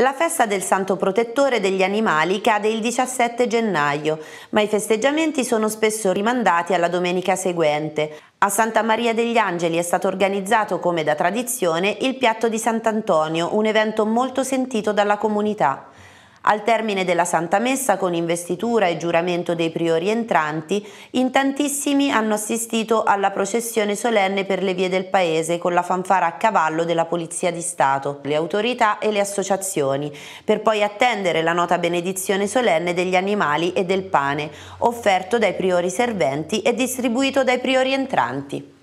La festa del santo protettore degli animali cade il 17 gennaio, ma i festeggiamenti sono spesso rimandati alla domenica seguente. A Santa Maria degli Angeli è stato organizzato, come da tradizione, il piatto di Sant'Antonio, un evento molto sentito dalla comunità. Al termine della Santa Messa, con investitura e giuramento dei priori entranti, in tantissimi hanno assistito alla processione solenne per le vie del paese con la fanfara a cavallo della Polizia di Stato, le autorità e le associazioni, per poi attendere la nota benedizione solenne degli animali e del pane, offerto dai priori serventi e distribuito dai priori entranti.